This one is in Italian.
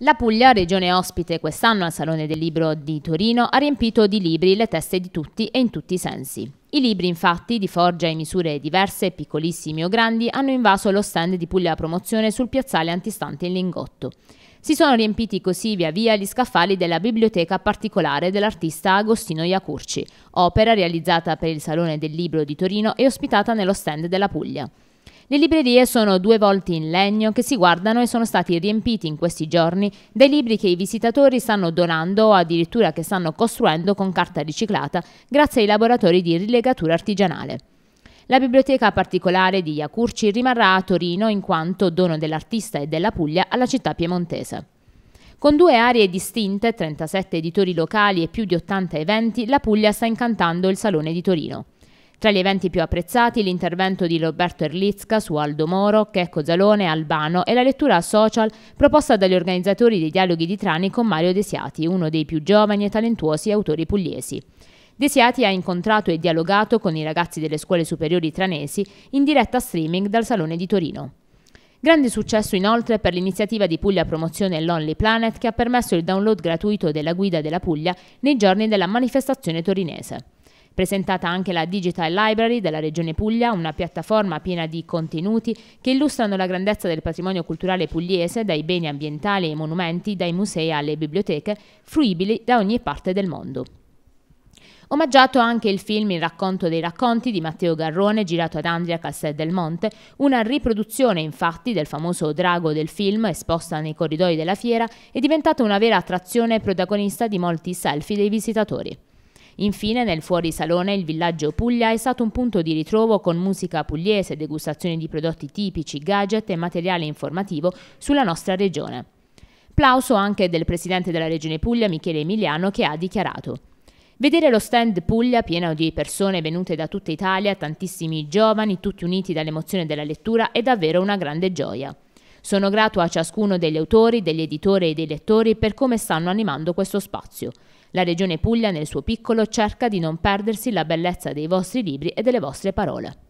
La Puglia, regione ospite quest'anno al Salone del Libro di Torino, ha riempito di libri le teste di tutti e in tutti i sensi. I libri, infatti, di forgia e misure diverse, piccolissimi o grandi, hanno invaso lo stand di Puglia Promozione sul piazzale antistante in Lingotto. Si sono riempiti così via via gli scaffali della biblioteca particolare dell'artista Agostino Iacurci, opera realizzata per il Salone del Libro di Torino e ospitata nello stand della Puglia. Le librerie sono due volti in legno che si guardano e sono stati riempiti in questi giorni dai libri che i visitatori stanno donando o addirittura che stanno costruendo con carta riciclata grazie ai laboratori di rilegatura artigianale. La biblioteca particolare di Iacurci rimarrà a Torino in quanto dono dell'artista e della Puglia alla città piemontese. Con due aree distinte, 37 editori locali e più di 80 eventi, la Puglia sta incantando il Salone di Torino. Tra gli eventi più apprezzati l'intervento di Roberto Erlitzka su Aldo Moro, Checco Zalone, Albano e la lettura social proposta dagli organizzatori dei dialoghi di Trani con Mario Desiati, uno dei più giovani e talentuosi autori pugliesi. Desiati ha incontrato e dialogato con i ragazzi delle scuole superiori tranesi in diretta streaming dal Salone di Torino. Grande successo inoltre per l'iniziativa di Puglia Promozione Lonely Planet che ha permesso il download gratuito della guida della Puglia nei giorni della manifestazione torinese. Presentata anche la Digital Library della Regione Puglia, una piattaforma piena di contenuti che illustrano la grandezza del patrimonio culturale pugliese, dai beni ambientali ai monumenti, dai musei alle biblioteche, fruibili da ogni parte del mondo. Omaggiato anche il film Il racconto dei racconti di Matteo Garrone, girato ad Andria Castel del Monte, una riproduzione infatti del famoso drago del film esposta nei corridoi della fiera, è diventata una vera attrazione protagonista di molti selfie dei visitatori. Infine nel fuori salone, il villaggio Puglia è stato un punto di ritrovo con musica pugliese, degustazioni di prodotti tipici, gadget e materiale informativo sulla nostra regione. Plauso anche del presidente della regione Puglia Michele Emiliano che ha dichiarato Vedere lo stand Puglia pieno di persone venute da tutta Italia, tantissimi giovani, tutti uniti dall'emozione della lettura, è davvero una grande gioia. Sono grato a ciascuno degli autori, degli editori e dei lettori per come stanno animando questo spazio. La Regione Puglia nel suo piccolo cerca di non perdersi la bellezza dei vostri libri e delle vostre parole.